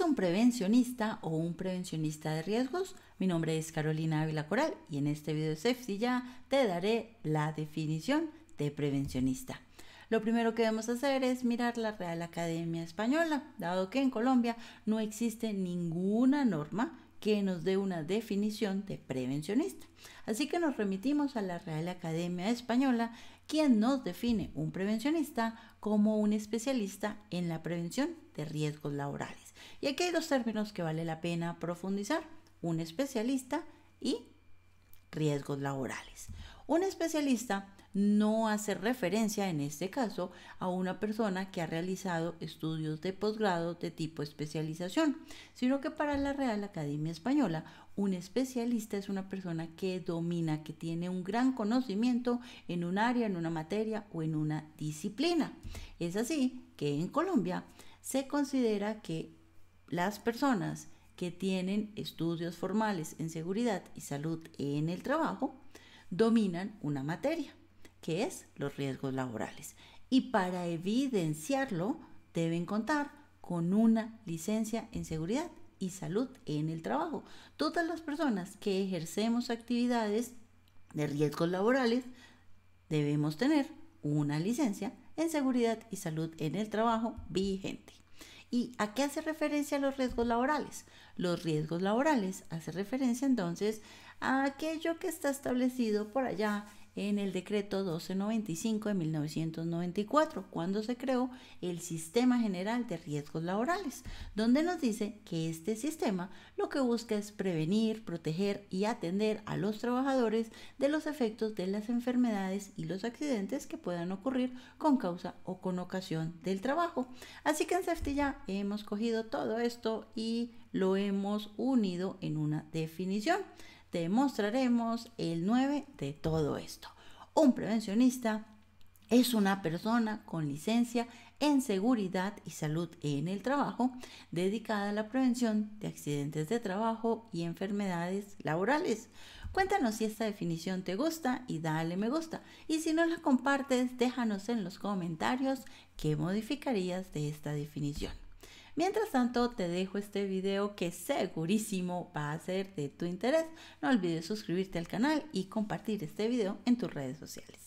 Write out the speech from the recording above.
un prevencionista o un prevencionista de riesgos? Mi nombre es Carolina Ávila Coral y en este video de Safety ya te daré la definición de prevencionista. Lo primero que debemos hacer es mirar la Real Academia Española, dado que en Colombia no existe ninguna norma que nos dé una definición de prevencionista. Así que nos remitimos a la Real Academia Española quien nos define un prevencionista como un especialista en la prevención de riesgos laborales. Y aquí hay dos términos que vale la pena profundizar, un especialista y riesgos laborales. Un especialista no hace referencia en este caso a una persona que ha realizado estudios de posgrado de tipo especialización, sino que para la Real Academia Española un especialista es una persona que domina, que tiene un gran conocimiento en un área, en una materia o en una disciplina. Es así que en Colombia se considera que las personas que tienen estudios formales en seguridad y salud en el trabajo dominan una materia, que es los riesgos laborales. Y para evidenciarlo deben contar con una licencia en seguridad y salud en el trabajo. Todas las personas que ejercemos actividades de riesgos laborales debemos tener una licencia en seguridad y salud en el trabajo vigente. ¿Y a qué hace referencia los riesgos laborales? Los riesgos laborales hace referencia entonces a aquello que está establecido por allá en el decreto 1295 de 1994, cuando se creó el Sistema General de Riesgos Laborales, donde nos dice que este sistema lo que busca es prevenir, proteger y atender a los trabajadores de los efectos de las enfermedades y los accidentes que puedan ocurrir con causa o con ocasión del trabajo. Así que en ya hemos cogido todo esto y lo hemos unido en una definición te mostraremos el 9 de todo esto. Un prevencionista es una persona con licencia en seguridad y salud en el trabajo dedicada a la prevención de accidentes de trabajo y enfermedades laborales. Cuéntanos si esta definición te gusta y dale me gusta. Y si no la compartes, déjanos en los comentarios qué modificarías de esta definición. Mientras tanto, te dejo este video que segurísimo va a ser de tu interés. No olvides suscribirte al canal y compartir este video en tus redes sociales.